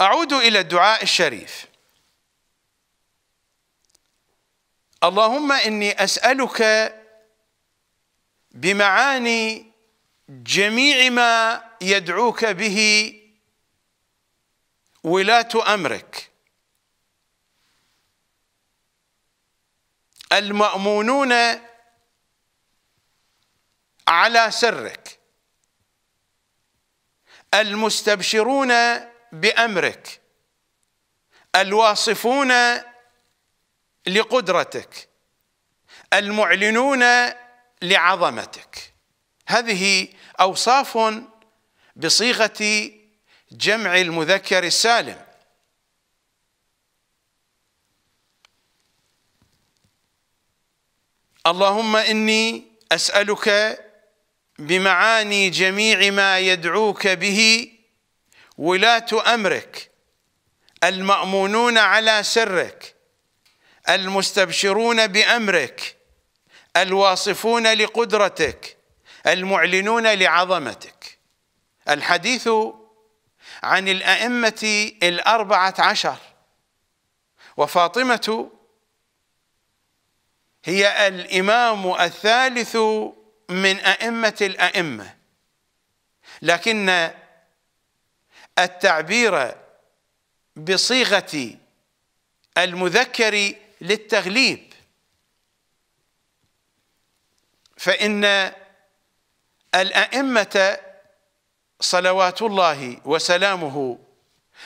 أعود إلى الدعاء الشريف اللهم إني أسألك بمعاني جميع ما يدعوك به ولاة أمرك المأمونون على سرك المستبشرون بامرك الواصفون لقدرتك المعلنون لعظمتك هذه اوصاف بصيغه جمع المذكر السالم اللهم اني اسالك بمعاني جميع ما يدعوك به ولاة أمرك المأمونون على سرك المستبشرون بأمرك الواصفون لقدرتك المعلنون لعظمتك الحديث عن الأئمة الأربعة عشر وفاطمة هي الإمام الثالث من أئمة الأئمة لكن التعبير بصيغه المذكر للتغليب فان الائمه صلوات الله وسلامه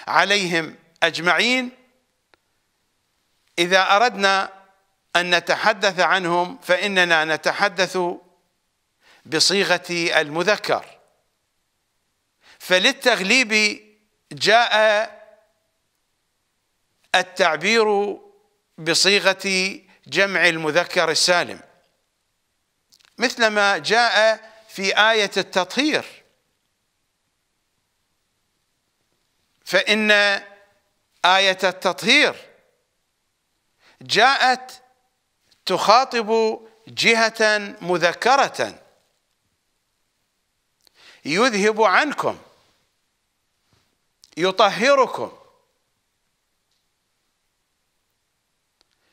عليهم اجمعين اذا اردنا ان نتحدث عنهم فاننا نتحدث بصيغه المذكر فللتغليب جاء التعبير بصيغه جمع المذكر السالم مثلما جاء في ايه التطهير فان ايه التطهير جاءت تخاطب جهه مذكره يذهب عنكم يطهركم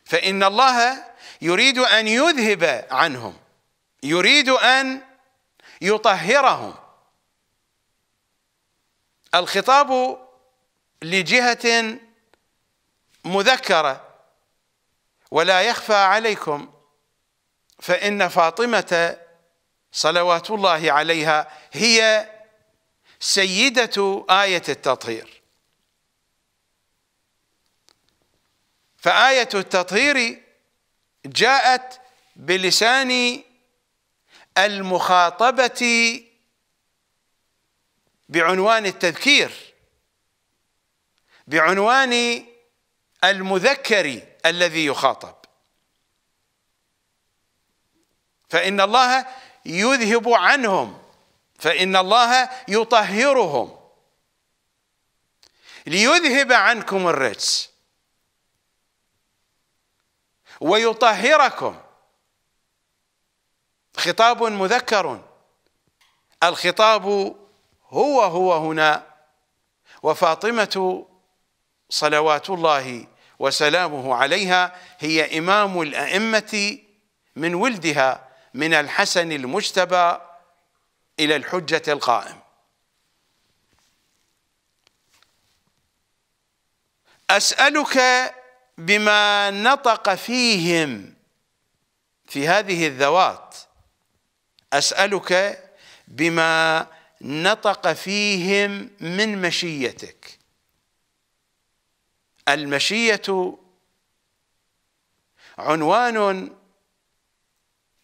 فإن الله يريد أن يذهب عنهم يريد أن يطهرهم الخطاب لجهة مذكرة ولا يخفى عليكم فإن فاطمة صلوات الله عليها هي سيدة آية التطهير فآية التطهير جاءت بلسان المخاطبة بعنوان التذكير بعنوان المذكر الذي يخاطب فإن الله يذهب عنهم فإن الله يطهرهم ليذهب عنكم الرجس ويطهركم خطاب مذكر الخطاب هو هو هنا وفاطمة صلوات الله وسلامه عليها هي إمام الأئمة من ولدها من الحسن المجتبى إلى الحجة القائم أسألك بما نطق فيهم في هذه الذوات أسألك بما نطق فيهم من مشيتك المشية عنوان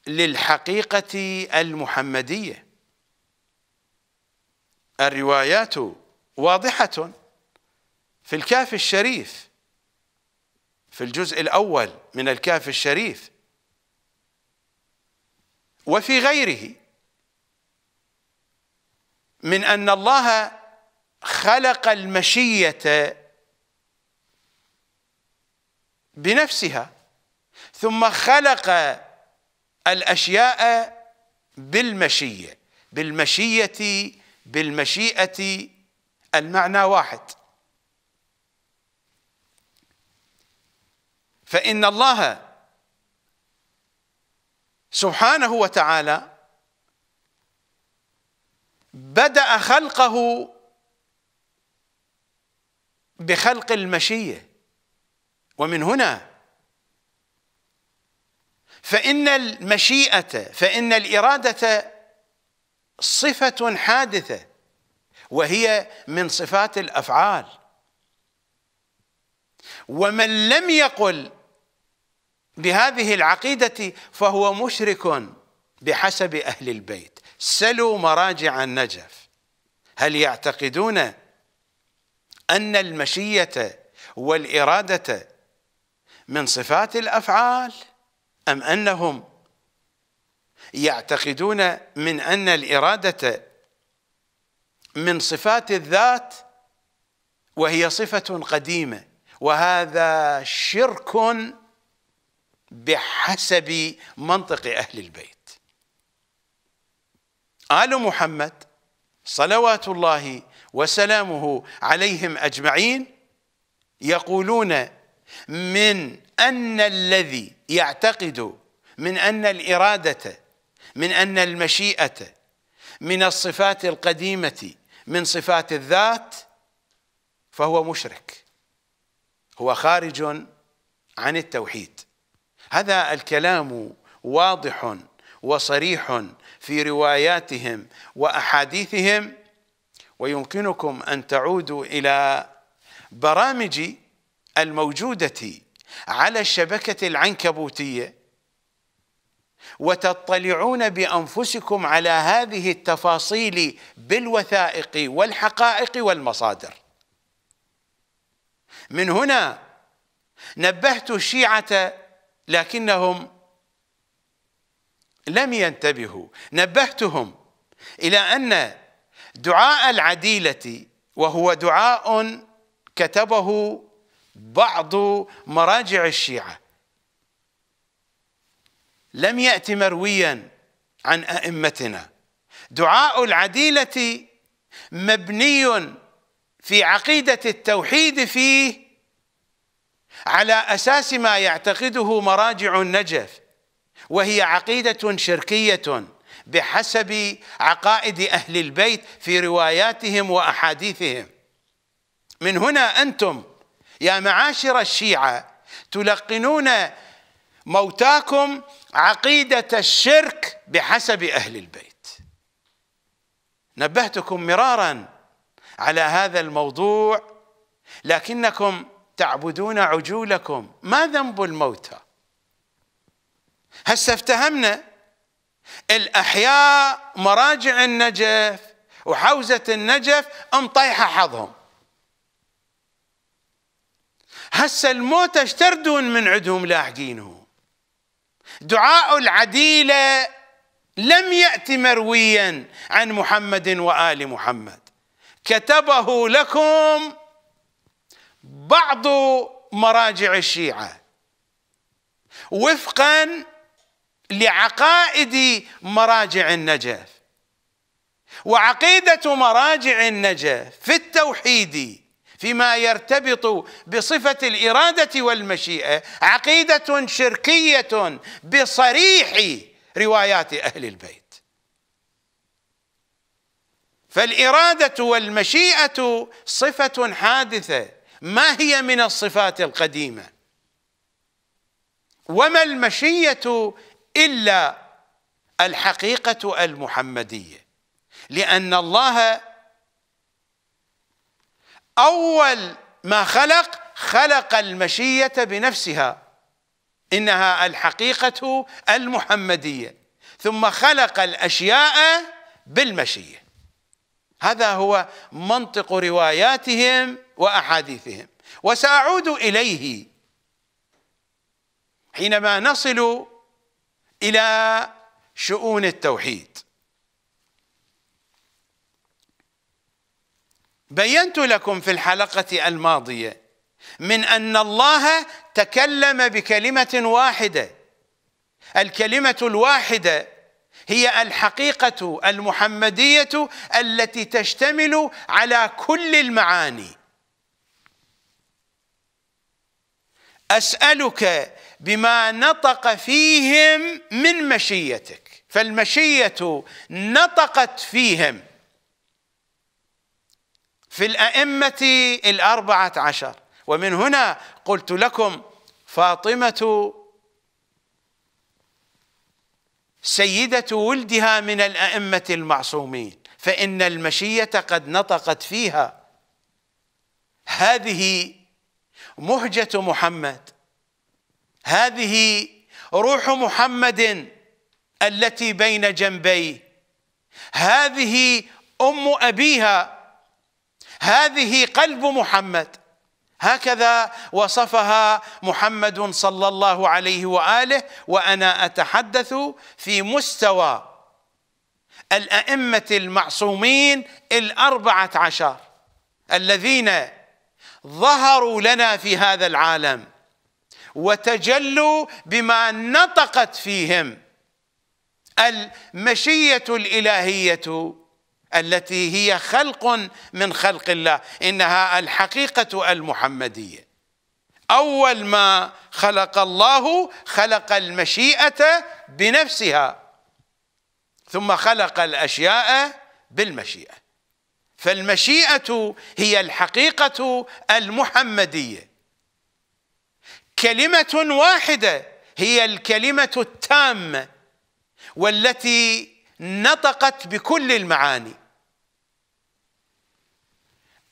للحقيقة المحمدية الروايات واضحة في الكاف الشريف في الجزء الأول من الكاف الشريف وفي غيره من أن الله خلق المشية بنفسها ثم خلق الأشياء بالمشية بالمشية بالمشيئة المعنى واحد فإن الله سبحانه وتعالى بدأ خلقه بخلق المشية ومن هنا فإن المشيئة فإن الإرادة صفة حادثة وهي من صفات الأفعال ومن لم يقل بهذه العقيدة فهو مشرك بحسب أهل البيت سلوا مراجع النجف هل يعتقدون أن المشية والإرادة من صفات الأفعال أم أنهم يعتقدون من أن الإرادة من صفات الذات وهي صفة قديمة وهذا شرك بحسب منطق أهل البيت آل محمد صلوات الله وسلامه عليهم أجمعين يقولون من أن الذي يعتقد من أن الإرادة من أن المشيئة من الصفات القديمة من صفات الذات فهو مشرك هو خارج عن التوحيد هذا الكلام واضح وصريح في رواياتهم واحاديثهم ويمكنكم ان تعودوا الى برامج الموجوده على الشبكه العنكبوتيه وتطلعون بانفسكم على هذه التفاصيل بالوثائق والحقائق والمصادر من هنا نبهت الشيعه لكنهم لم ينتبهوا نبهتهم الى ان دعاء العديله وهو دعاء كتبه بعض مراجع الشيعه لم يأتي مرويا عن أئمتنا دعاء العديلة مبني في عقيدة التوحيد فيه على أساس ما يعتقده مراجع النجف وهي عقيدة شركية بحسب عقائد أهل البيت في رواياتهم وأحاديثهم من هنا أنتم يا معاشر الشيعة تلقنون موتاكم عقيدة الشرك بحسب أهل البيت نبهتكم مرارا على هذا الموضوع لكنكم تعبدون عجولكم ما ذنب الموتى هسه افتهمنا الأحياء مراجع النجف وحوزة النجف مطيحة حظهم هسه الموتى ايش تردون من عندهم لاحقينهم دعاء العديله لم ياتي مرويا عن محمد وال محمد كتبه لكم بعض مراجع الشيعه وفقا لعقائد مراجع النجف وعقيده مراجع النجف في التوحيد فيما يرتبط بصفه الاراده والمشيئه عقيده شركيه بصريح روايات اهل البيت فالاراده والمشيئه صفه حادثه ما هي من الصفات القديمه وما المشيه الا الحقيقه المحمديه لان الله أول ما خلق خلق المشية بنفسها إنها الحقيقة المحمدية ثم خلق الأشياء بالمشية هذا هو منطق رواياتهم وأحاديثهم وسأعود إليه حينما نصل إلى شؤون التوحيد بينت لكم في الحلقة الماضية من أن الله تكلم بكلمة واحدة الكلمة الواحدة هي الحقيقة المحمدية التي تشتمل على كل المعاني أسألك بما نطق فيهم من مشيتك فالمشية نطقت فيهم في الأئمة الأربعة عشر ومن هنا قلت لكم فاطمة سيدة ولدها من الأئمة المعصومين فإن المشية قد نطقت فيها هذه مهجة محمد هذه روح محمد التي بين جنبيه هذه أم أبيها هذه قلب محمد هكذا وصفها محمد صلى الله عليه واله وانا اتحدث في مستوى الائمه المعصومين الاربعه عشر الذين ظهروا لنا في هذا العالم وتجلوا بما نطقت فيهم المشيه الالهيه التي هي خلق من خلق الله انها الحقيقه المحمديه اول ما خلق الله خلق المشيئه بنفسها ثم خلق الاشياء بالمشيئه فالمشيئه هي الحقيقه المحمديه كلمه واحده هي الكلمه التامه والتي نطقت بكل المعاني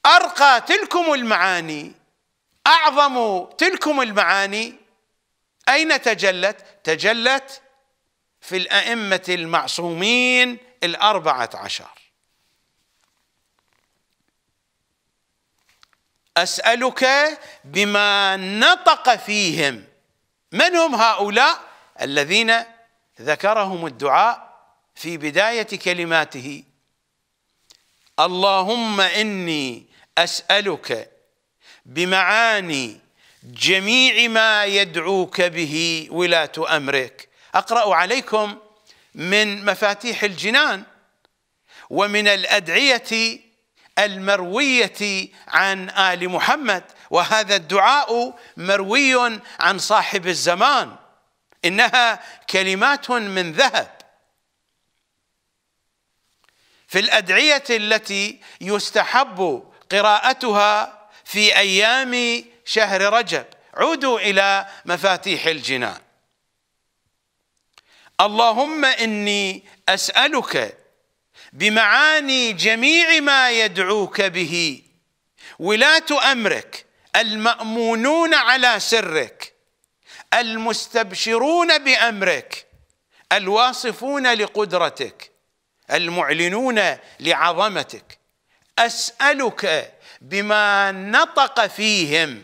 ارقى تلكم المعاني اعظم تلكم المعاني اين تجلت؟ تجلت في الائمه المعصومين الاربعه عشر اسالك بما نطق فيهم من هم هؤلاء الذين ذكرهم الدعاء في بدايه كلماته اللهم اني اسالك بمعاني جميع ما يدعوك به ولاه امرك اقرا عليكم من مفاتيح الجنان ومن الادعيه المرويه عن ال محمد وهذا الدعاء مروي عن صاحب الزمان انها كلمات من ذهب في الادعيه التي يستحب قراءتها في ايام شهر رجب عودوا الى مفاتيح الجنان اللهم اني اسالك بمعاني جميع ما يدعوك به ولاه امرك المامونون على سرك المستبشرون بامرك الواصفون لقدرتك المعلنون لعظمتك اسالك بما نطق فيهم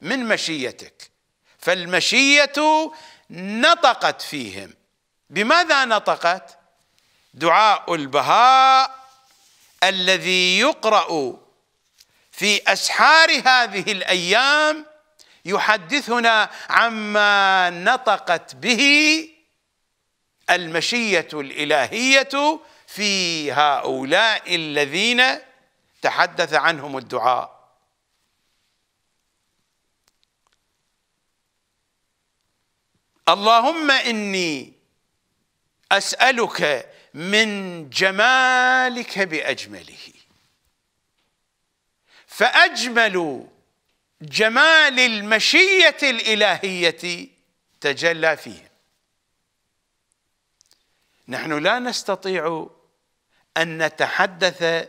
من مشيتك فالمشيه نطقت فيهم بماذا نطقت دعاء البهاء الذي يقرا في اسحار هذه الايام يحدثنا عما نطقت به المشيه الالهيه في هؤلاء الذين تحدث عنهم الدعاء اللهم إني أسألك من جمالك بأجمله فأجمل جمال المشية الإلهية تجلى فيهم نحن لا نستطيع أن نتحدث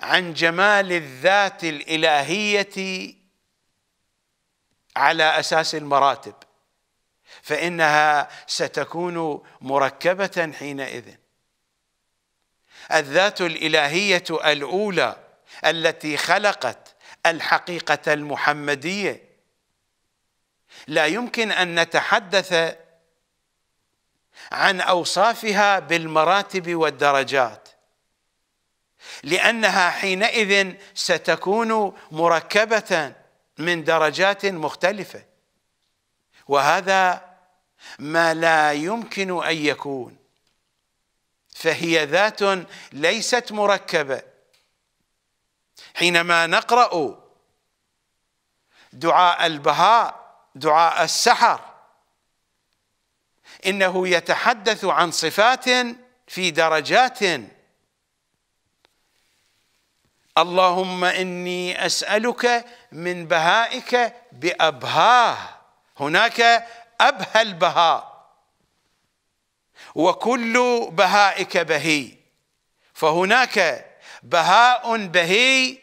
عن جمال الذات الالهيه على اساس المراتب فانها ستكون مركبه حينئذ الذات الالهيه الاولى التي خلقت الحقيقه المحمديه لا يمكن ان نتحدث عن اوصافها بالمراتب والدرجات لأنها حينئذ ستكون مركبة من درجات مختلفة وهذا ما لا يمكن أن يكون فهي ذات ليست مركبة حينما نقرأ دعاء البهاء دعاء السحر إنه يتحدث عن صفات في درجات اللهم إني أسألك من بهائك بأبهاه هناك أبهى البهاء وكل بهائك بهي فهناك بهاء بهي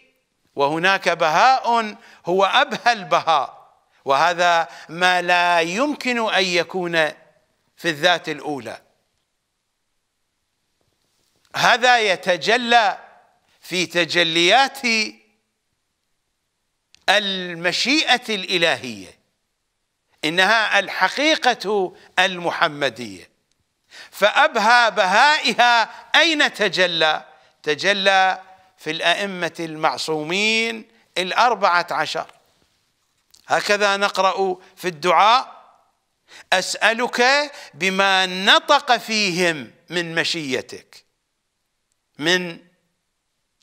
وهناك بهاء هو أبهى البهاء وهذا ما لا يمكن أن يكون في الذات الأولى هذا يتجلى في تجليات المشيئه الالهيه انها الحقيقه المحمديه فابهى بهائها اين تجلى تجلى في الائمه المعصومين الاربعه عشر هكذا نقرا في الدعاء اسالك بما نطق فيهم من مشيتك من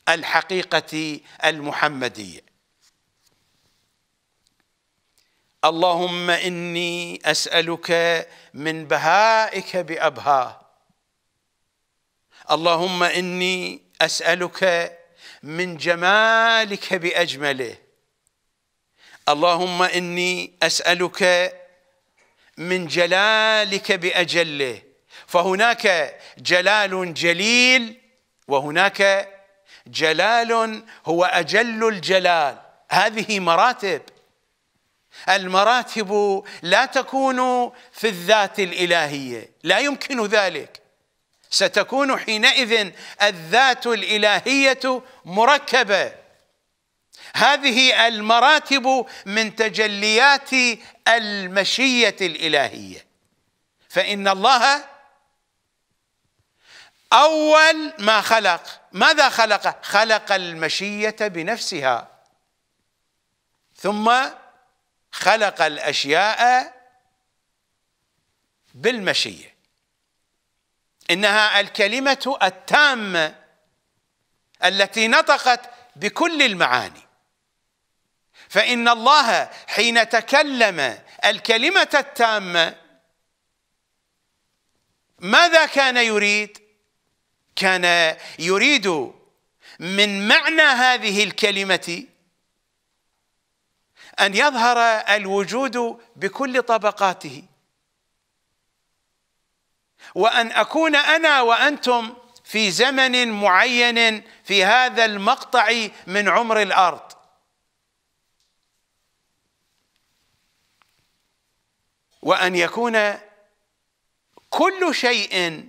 الحقيقة المحمدية اللهم إني أسألك من بهائك بأبهاه اللهم إني أسألك من جمالك بأجمله اللهم إني أسألك من جلالك بأجله فهناك جلال جليل وهناك جلال هو اجل الجلال هذه مراتب المراتب لا تكون في الذات الالهيه لا يمكن ذلك ستكون حينئذ الذات الالهيه مركبه هذه المراتب من تجليات المشيه الالهيه فان الله اول ما خلق ماذا خلق خلق المشية بنفسها ثم خلق الأشياء بالمشية إنها الكلمة التامة التي نطقت بكل المعاني فإن الله حين تكلم الكلمة التامة ماذا كان يريد؟ كان يريد من معنى هذه الكلمه ان يظهر الوجود بكل طبقاته وان اكون انا وانتم في زمن معين في هذا المقطع من عمر الارض وان يكون كل شيء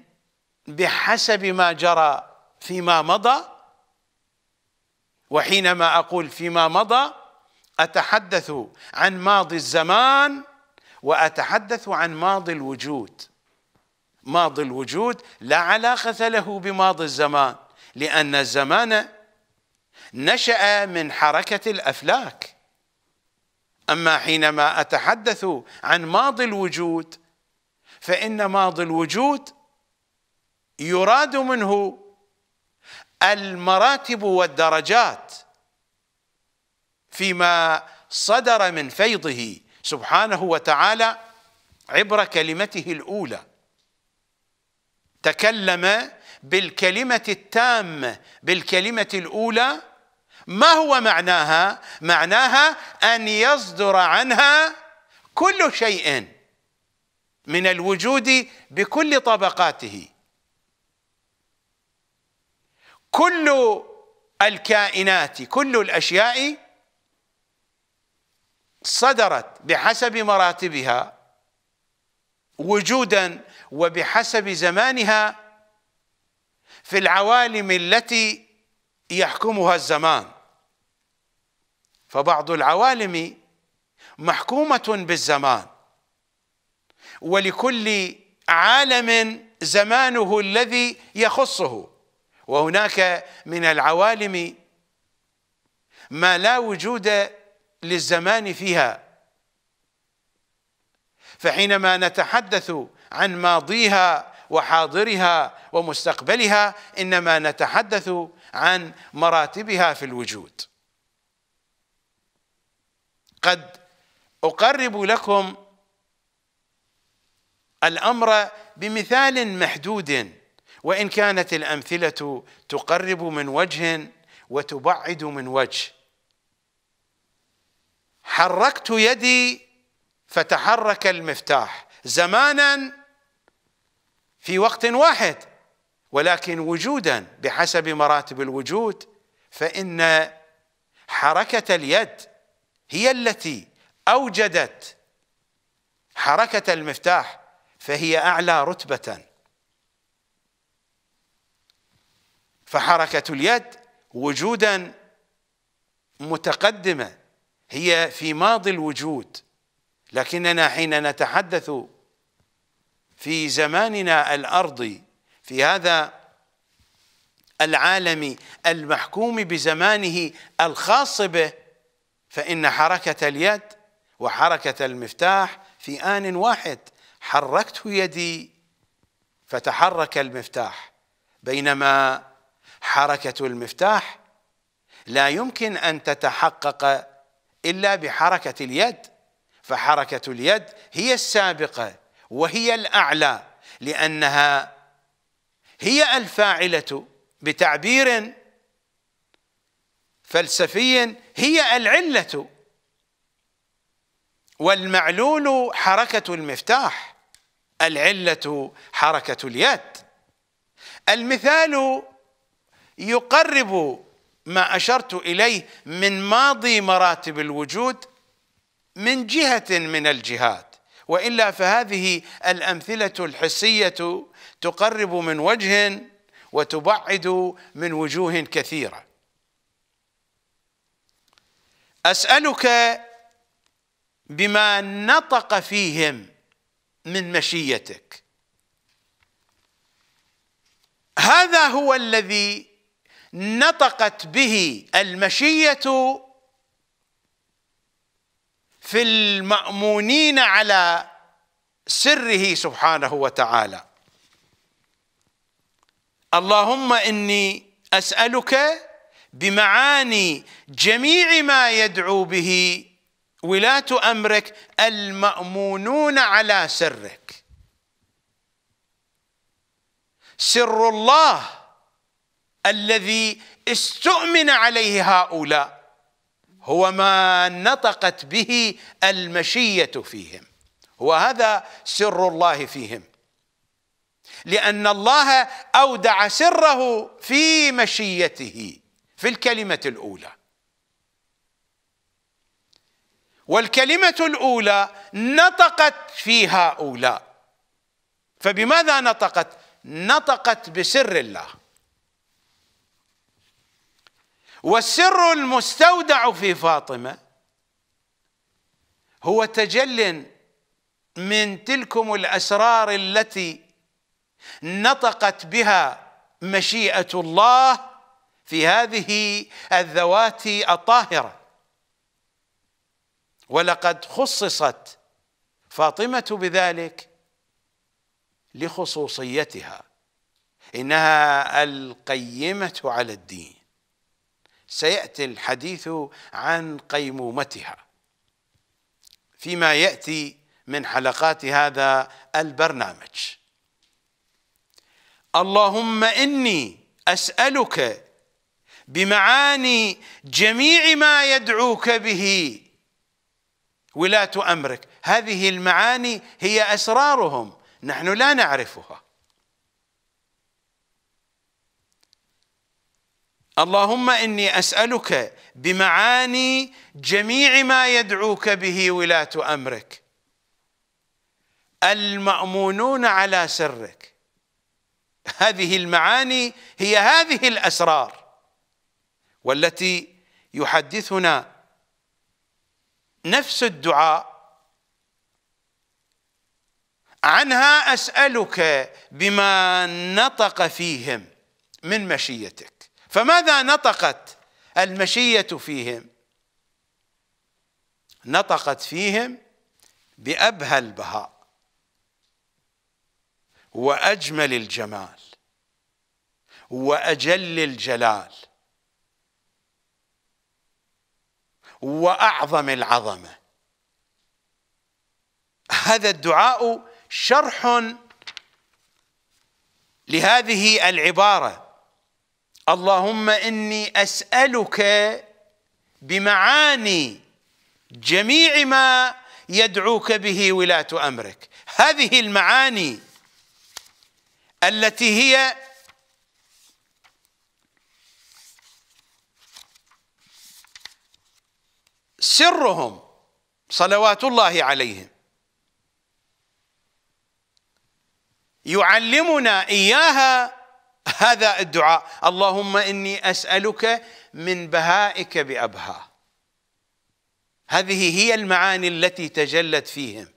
بحسب ما جرى فيما مضى وحينما أقول فيما مضى أتحدث عن ماضي الزمان وأتحدث عن ماضي الوجود ماضي الوجود لا علاقة له بماضي الزمان لأن الزمان نشأ من حركة الأفلاك أما حينما أتحدث عن ماضي الوجود فإن ماضي الوجود يراد منه المراتب والدرجات فيما صدر من فيضه سبحانه وتعالى عبر كلمته الاولى تكلم بالكلمه التامه بالكلمه الاولى ما هو معناها معناها ان يصدر عنها كل شيء من الوجود بكل طبقاته كل الكائنات كل الأشياء صدرت بحسب مراتبها وجودا وبحسب زمانها في العوالم التي يحكمها الزمان فبعض العوالم محكومة بالزمان ولكل عالم زمانه الذي يخصه وهناك من العوالم ما لا وجود للزمان فيها فحينما نتحدث عن ماضيها وحاضرها ومستقبلها انما نتحدث عن مراتبها في الوجود قد اقرب لكم الامر بمثال محدود وان كانت الامثله تقرب من وجه وتبعد من وجه حركت يدي فتحرك المفتاح زمانا في وقت واحد ولكن وجودا بحسب مراتب الوجود فان حركه اليد هي التي اوجدت حركه المفتاح فهي اعلى رتبه فحركة اليد وجودا متقدمة هي في ماضي الوجود لكننا حين نتحدث في زماننا الأرضي في هذا العالم المحكوم بزمانه الخاص به فإن حركة اليد وحركة المفتاح في آن واحد حركت يدي فتحرك المفتاح بينما حركة المفتاح لا يمكن أن تتحقق إلا بحركة اليد فحركة اليد هي السابقة وهي الأعلى لأنها هي الفاعلة بتعبير فلسفي هي العلة والمعلول حركة المفتاح العلة حركة اليد المثال يقرب ما أشرت إليه من ماضي مراتب الوجود من جهة من الجهات وإلا فهذه الأمثلة الحسية تقرب من وجه وتبعد من وجوه كثيرة أسألك بما نطق فيهم من مشيتك هذا هو الذي نطقت به المشيه في المامونين على سره سبحانه وتعالى اللهم اني اسالك بمعاني جميع ما يدعو به ولاه امرك المامونون على سرك سر الله الذي استؤمن عليه هؤلاء هو ما نطقت به المشية فيهم وهذا سر الله فيهم لأن الله أودع سره في مشيته في الكلمة الأولى والكلمة الأولى نطقت في هؤلاء فبماذا نطقت؟ نطقت بسر الله والسر المستودع في فاطمه هو تجل من تلكم الاسرار التي نطقت بها مشيئه الله في هذه الذوات الطاهره ولقد خصصت فاطمه بذلك لخصوصيتها انها القيمه على الدين سيأتي الحديث عن قيمومتها فيما يأتي من حلقات هذا البرنامج اللهم إني أسألك بمعاني جميع ما يدعوك به ولاة أمرك هذه المعاني هي أسرارهم نحن لا نعرفها اللهم اني اسالك بمعاني جميع ما يدعوك به ولاه امرك المامونون على سرك هذه المعاني هي هذه الاسرار والتي يحدثنا نفس الدعاء عنها اسالك بما نطق فيهم من مشيتك فماذا نطقت المشية فيهم نطقت فيهم بأبهى البهاء وأجمل الجمال وأجل الجلال وأعظم العظمة هذا الدعاء شرح لهذه العباره اللهم اني اسالك بمعاني جميع ما يدعوك به ولاه امرك هذه المعاني التي هي سرهم صلوات الله عليهم يعلمنا اياها هذا الدعاء اللهم إني أسألك من بهائك بأبها هذه هي المعاني التي تجلت فيهم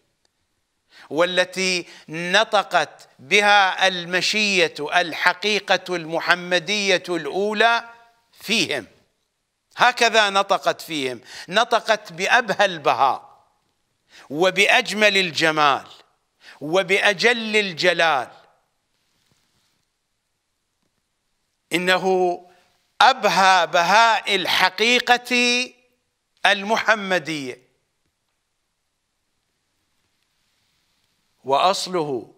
والتي نطقت بها المشية الحقيقة المحمدية الأولى فيهم هكذا نطقت فيهم نطقت بأبهى البهاء وبأجمل الجمال وبأجل الجلال انه ابهى بهاء الحقيقه المحمديه واصله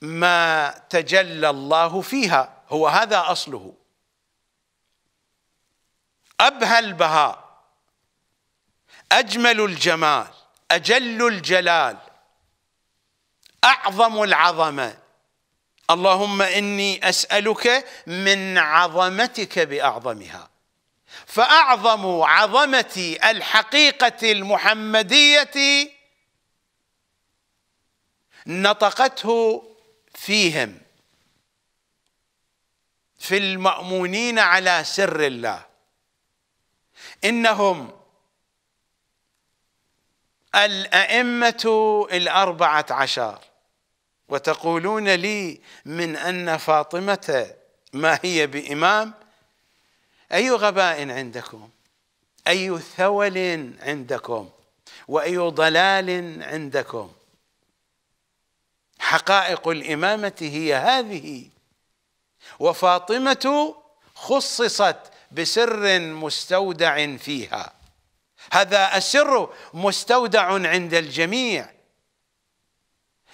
ما تجلى الله فيها هو هذا اصله ابهى البهاء اجمل الجمال اجل الجلال اعظم العظمه اللهم اني اسالك من عظمتك باعظمها فاعظم عظمه الحقيقه المحمديه نطقته فيهم في المامونين على سر الله انهم الائمه الاربعه عشر وتقولون لي من أن فاطمة ما هي بإمام أي غباء عندكم أي ثول عندكم وأي ضلال عندكم حقائق الإمامة هي هذه وفاطمة خصصت بسر مستودع فيها هذا السر مستودع عند الجميع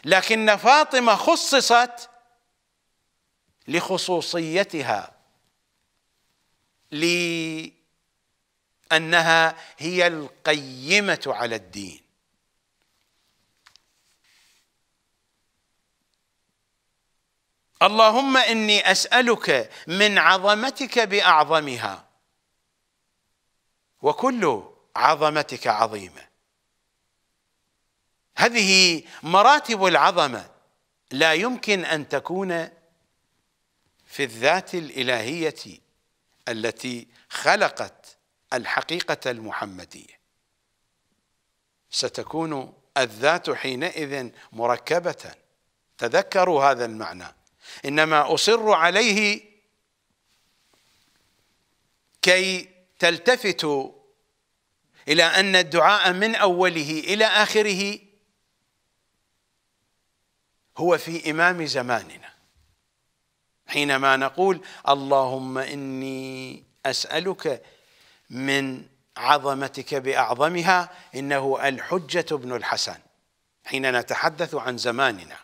لكن فاطمه خصصت لخصوصيتها لانها هي القيمه على الدين اللهم اني اسالك من عظمتك باعظمها وكل عظمتك عظيمه هذه مراتب العظمه لا يمكن ان تكون في الذات الالهيه التي خلقت الحقيقه المحمديه ستكون الذات حينئذ مركبه تذكروا هذا المعنى انما اصر عليه كي تلتفتوا الى ان الدعاء من اوله الى اخره هو في إمام زماننا حينما نقول اللهم إني أسألك من عظمتك بأعظمها إنه الحجة بن الحسن حين نتحدث عن زماننا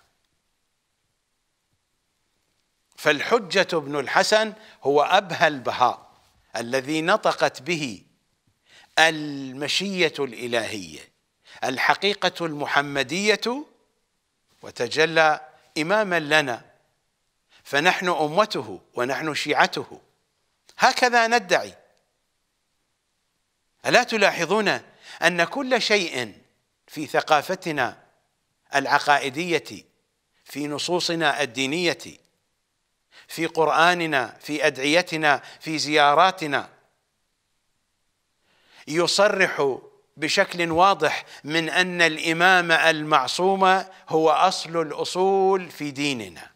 فالحجة بن الحسن هو أبهى البهاء الذي نطقت به المشية الإلهية الحقيقة المحمدية وتجلى إماما لنا فنحن أمته ونحن شيعته هكذا ندعي ألا تلاحظون أن كل شيء في ثقافتنا العقائدية في نصوصنا الدينية في قرآننا في أدعيتنا في زياراتنا يصرح بشكل واضح من ان الامام المعصوم هو اصل الاصول في ديننا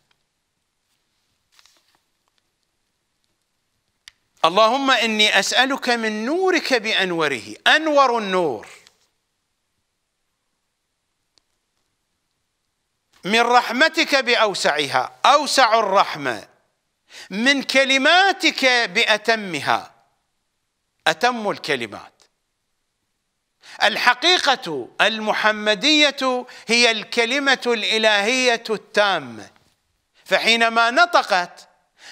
اللهم اني اسالك من نورك بانوره انور النور من رحمتك باوسعها اوسع الرحمه من كلماتك باتمها اتم الكلمات الحقيقه المحمديه هي الكلمه الالهيه التامه فحينما نطقت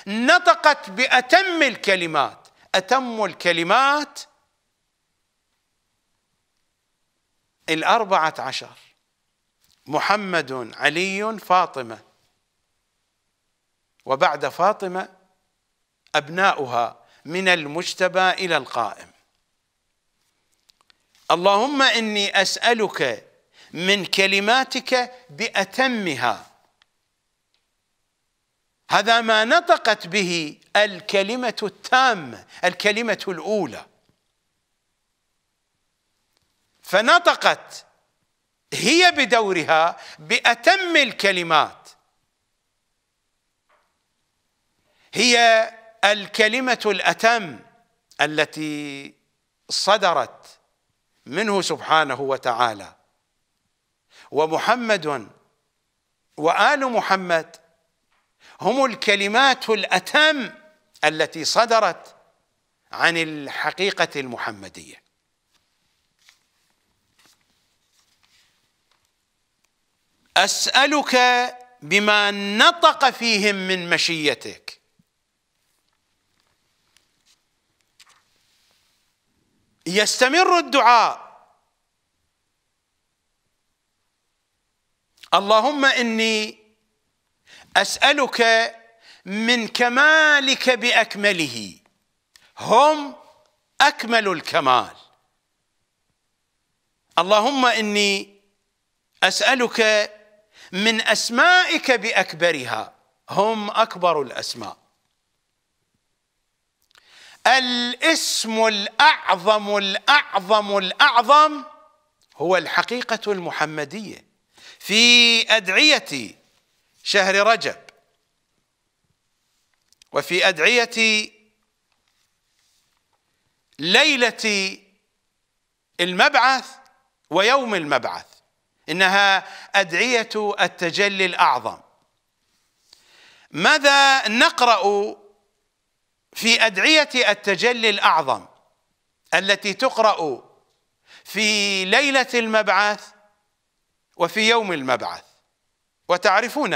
نطقت باتم الكلمات اتم الكلمات الاربعه عشر محمد علي فاطمه وبعد فاطمه ابناؤها من المجتبى الى القائم اللهم إني أسألك من كلماتك بأتمها هذا ما نطقت به الكلمة التامة الكلمة الأولى فنطقت هي بدورها بأتم الكلمات هي الكلمة الأتم التي صدرت منه سبحانه وتعالى ومحمد وآل محمد هم الكلمات الأتم التي صدرت عن الحقيقة المحمدية أسألك بما نطق فيهم من مشيتك يستمر الدعاء اللهم اني اسالك من كمالك باكمله هم اكمل الكمال اللهم اني اسالك من اسمائك باكبرها هم اكبر الاسماء الاسم الاعظم الاعظم الاعظم هو الحقيقه المحمديه في ادعيه شهر رجب وفي ادعيه ليله المبعث ويوم المبعث انها ادعيه التجلي الاعظم ماذا نقرا في أدعية التجلي الأعظم التي تقرأ في ليلة المبعث وفي يوم المبعث وتعرفون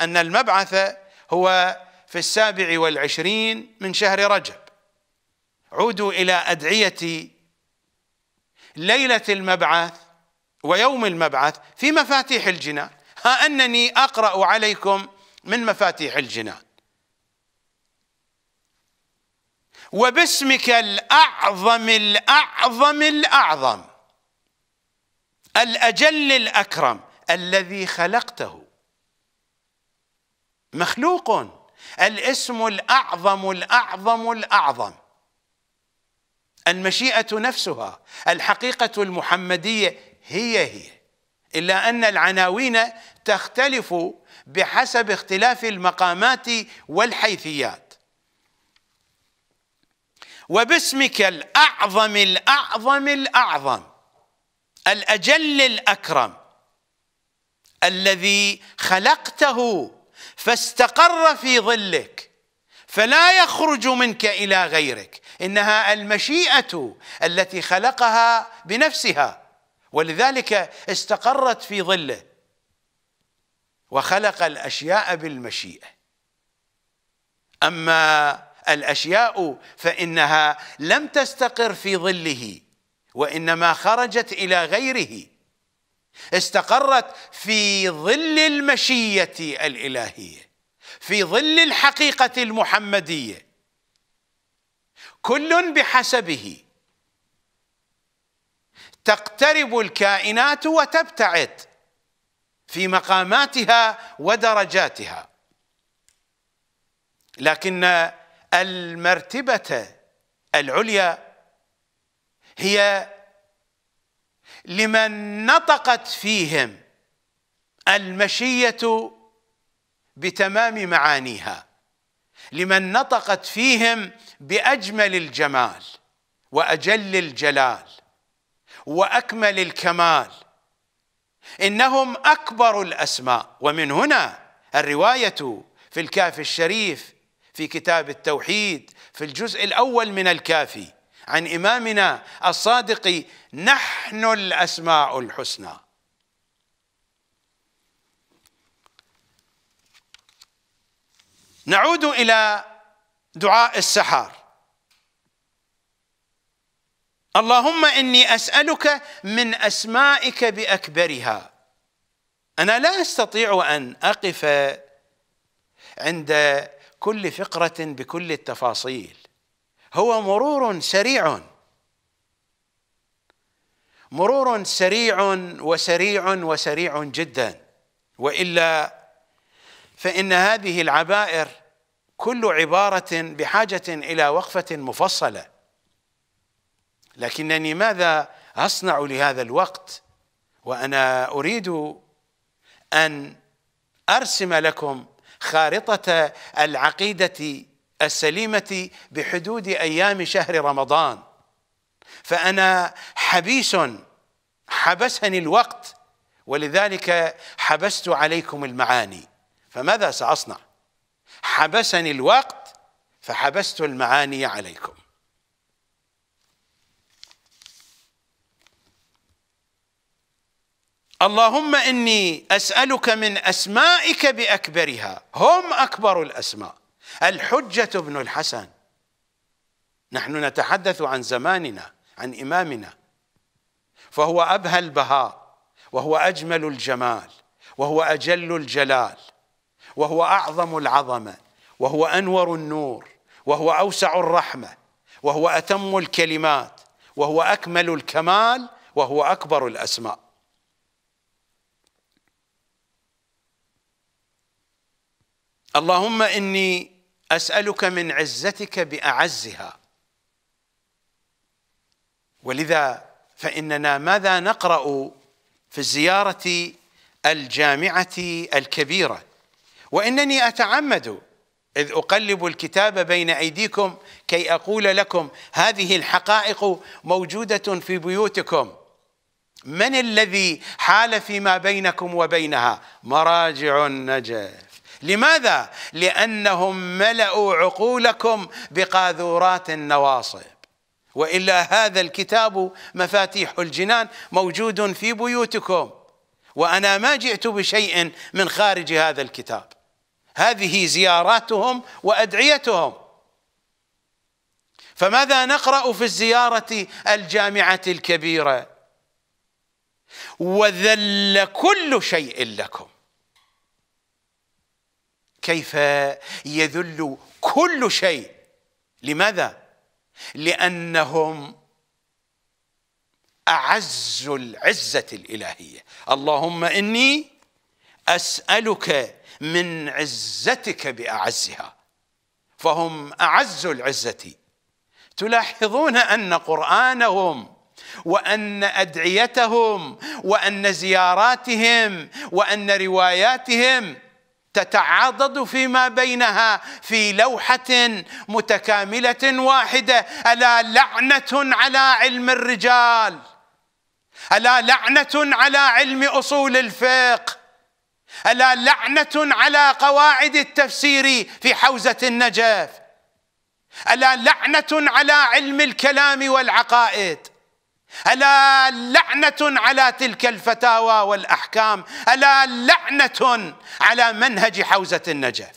أن المبعث هو في السابع والعشرين من شهر رجب عودوا إلى أدعية ليلة المبعث ويوم المبعث في مفاتيح الجنان ها أنني أقرأ عليكم من مفاتيح الجنان وباسمك الأعظم الأعظم الأعظم الأجل الأكرم الذي خلقته مخلوق الاسم الأعظم الأعظم الأعظم المشيئة نفسها الحقيقة المحمدية هي هي إلا أن العناوين تختلف بحسب اختلاف المقامات والحيثيات وباسمك الأعظم الأعظم الأعظم الأجل الأكرم الذي خلقته فاستقر في ظلك فلا يخرج منك إلى غيرك إنها المشيئة التي خلقها بنفسها ولذلك استقرت في ظله وخلق الأشياء بالمشيئة أما الاشياء فانها لم تستقر في ظله وانما خرجت الى غيره استقرت في ظل المشيه الالهيه في ظل الحقيقه المحمديه كل بحسبه تقترب الكائنات وتبتعد في مقاماتها ودرجاتها لكن المرتبة العليا هي لمن نطقت فيهم المشية بتمام معانيها لمن نطقت فيهم بأجمل الجمال وأجل الجلال وأكمل الكمال إنهم أكبر الأسماء ومن هنا الرواية في الكاف الشريف في كتاب التوحيد في الجزء الاول من الكافي عن امامنا الصادق نحن الاسماء الحسنى نعود الى دعاء السحار اللهم اني اسالك من اسمائك باكبرها انا لا استطيع ان اقف عند كل فقرة بكل التفاصيل هو مرور سريع مرور سريع وسريع وسريع جدا والا فان هذه العبائر كل عباره بحاجه الى وقفه مفصله لكنني ماذا اصنع لهذا الوقت وانا اريد ان ارسم لكم خارطة العقيدة السليمة بحدود أيام شهر رمضان فأنا حبيس حبسني الوقت ولذلك حبست عليكم المعاني فماذا سأصنع حبسني الوقت فحبست المعاني عليكم اللهم إني أسألك من أسمائك بأكبرها هم أكبر الأسماء الحجة بن الحسن نحن نتحدث عن زماننا عن إمامنا فهو أبهى البهاء وهو أجمل الجمال وهو أجل الجلال وهو أعظم العظمة وهو أنور النور وهو أوسع الرحمة وهو أتم الكلمات وهو أكمل الكمال وهو أكبر الأسماء اللهم إني أسألك من عزتك بأعزها ولذا فإننا ماذا نقرأ في الزيارة الجامعة الكبيرة وإنني أتعمد إذ أقلب الكتاب بين أيديكم كي أقول لكم هذه الحقائق موجودة في بيوتكم من الذي حال فيما بينكم وبينها مراجع النجاح لماذا؟ لأنهم ملأوا عقولكم بقاذورات النواصب وإلا هذا الكتاب مفاتيح الجنان موجود في بيوتكم وأنا ما جئت بشيء من خارج هذا الكتاب هذه زياراتهم وأدعيتهم فماذا نقرأ في الزيارة الجامعة الكبيرة وذل كل شيء لكم كيف يذل كل شيء لماذا لانهم اعز العزه الالهيه اللهم اني اسالك من عزتك باعزها فهم اعز العزه تلاحظون ان قرانهم وان ادعيتهم وان زياراتهم وان رواياتهم تتعاضد فيما بينها في لوحه متكامله واحده الا لعنه على علم الرجال الا لعنه على علم اصول الفقه الا لعنه على قواعد التفسير في حوزه النجف الا لعنه على علم الكلام والعقائد ألا لعنة على تلك الفتاوى والأحكام ألا لعنة على منهج حوزة النجف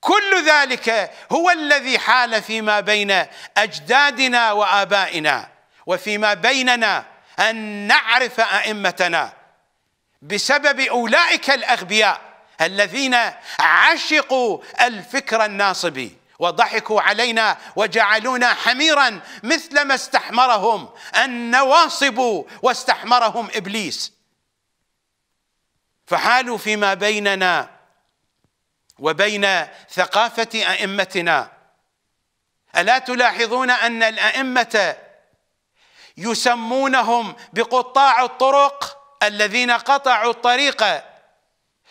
كل ذلك هو الذي حال فيما بين أجدادنا وآبائنا وفيما بيننا أن نعرف أئمتنا بسبب أولئك الأغبياء الذين عشقوا الفكر الناصبي وضحكوا علينا وجعلونا حميرا مثلما استحمرهم النواصب واستحمرهم ابليس فحالوا فيما بيننا وبين ثقافه ائمتنا الا تلاحظون ان الائمه يسمونهم بقطاع الطرق الذين قطعوا الطريق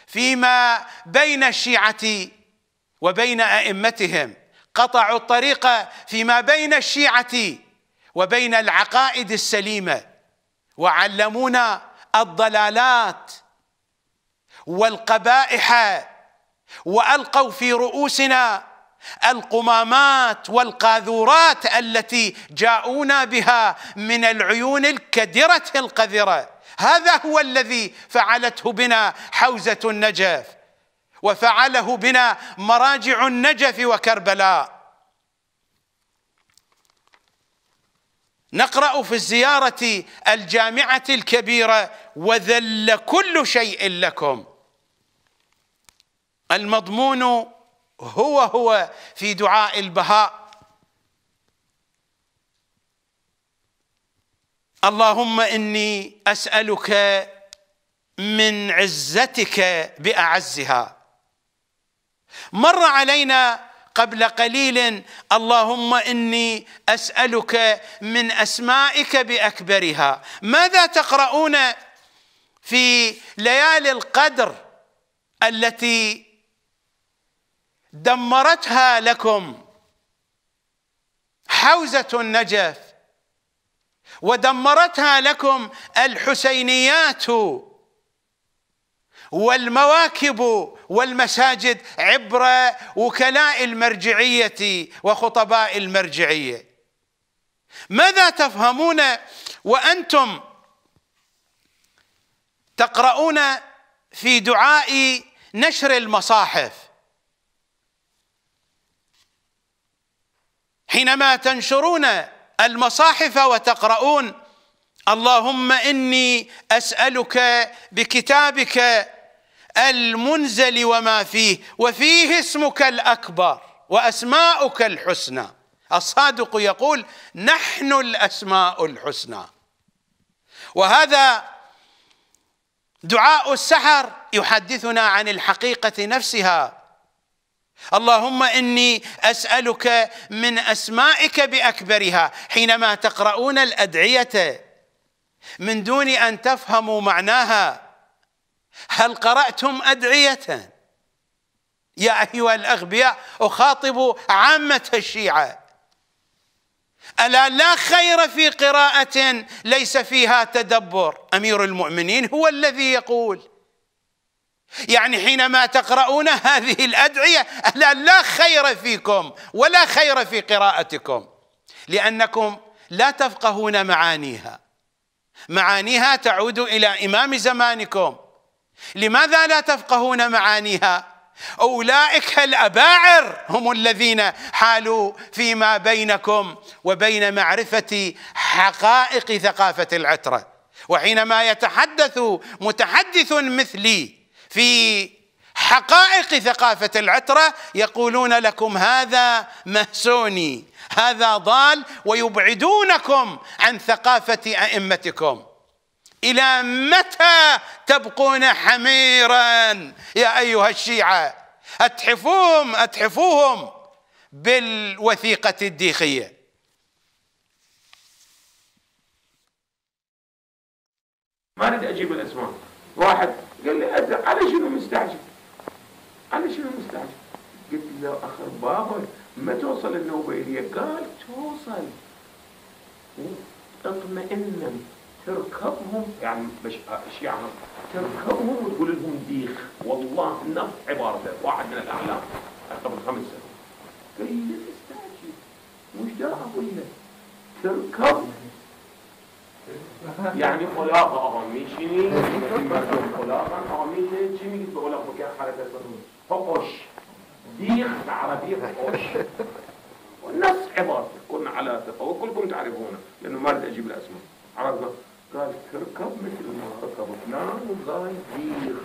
فيما بين الشيعه وبين ائمتهم قطعوا الطريق فيما بين الشيعه وبين العقائد السليمه وعلمونا الضلالات والقبائح والقوا في رؤوسنا القمامات والقاذورات التي جاءونا بها من العيون الكدره القذره هذا هو الذي فعلته بنا حوزه النجف وفعله بنا مراجع النجف وكربلاء نقرا في الزياره الجامعه الكبيره وذل كل شيء لكم المضمون هو هو في دعاء البهاء اللهم اني اسالك من عزتك باعزها مر علينا قبل قليل اللهم اني اسالك من اسمائك باكبرها ماذا تقرؤون في ليالي القدر التي دمرتها لكم حوزه النجف ودمرتها لكم الحسينيات والمواكب والمساجد عبر وكلاء المرجعية وخطباء المرجعية ماذا تفهمون وأنتم تقرؤون في دعاء نشر المصاحف حينما تنشرون المصاحف وتقرؤون اللهم اني اسالك بكتابك المنزل وما فيه وفيه اسمك الأكبر وأسماؤك الحسنى الصادق يقول نحن الأسماء الحسنى وهذا دعاء السحر يحدثنا عن الحقيقة نفسها اللهم إني أسألك من أسمائك بأكبرها حينما تقرؤون الأدعية من دون أن تفهموا معناها هل قرأتم أدعية يا أيها الأغبياء أخاطب عامة الشيعة ألا لا خير في قراءة ليس فيها تدبر أمير المؤمنين هو الذي يقول يعني حينما تقرؤون هذه الأدعية ألا لا خير فيكم ولا خير في قراءتكم لأنكم لا تفقهون معانيها معانيها تعود إلى إمام زمانكم لماذا لا تفقهون معانيها اولئك الاباعر هم الذين حالوا فيما بينكم وبين معرفه حقائق ثقافه العتره وحينما يتحدث متحدث مثلي في حقائق ثقافة العترة يقولون لكم هذا مهسوني هذا ضال ويبعدونكم عن ثقافة أئمتكم إلى متى تبقون حميرا يا أيها الشيعة أتحفوهم أتحفوهم بالوثيقة الديخية ما اريد اجيب الاسماء واحد قال لي أدرك على شنو مستعجل على شنو مستعجل قلت له اخر بابك ما توصل النوبه إليه قال توصل اطمئنا تركبهم يعني مش الشيعة تركبهم وتقول لهم ديخ والله نفس عبارته واحد من الأعلام قبل خمس سنوات قال لي ليش استعجل وش ده أقول له تركب يعني خلاقة أغاميشني مرجم خلاقة أغاميشني جيمي بقول لك مكان حركة فقش ديخ بالعربية فقش والناس عبارته كنا على ثقة وكلكم تعرفونه لأنه ما أريد أجيب الأسماء عرفنا قال تركب مثل ما نعم والله كبير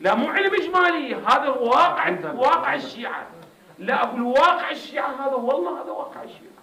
لا مو علم اجمالي هذا الواقع واقع الشيعه لا اقول واقع الشيعه هذا والله هذا واقع الشيعه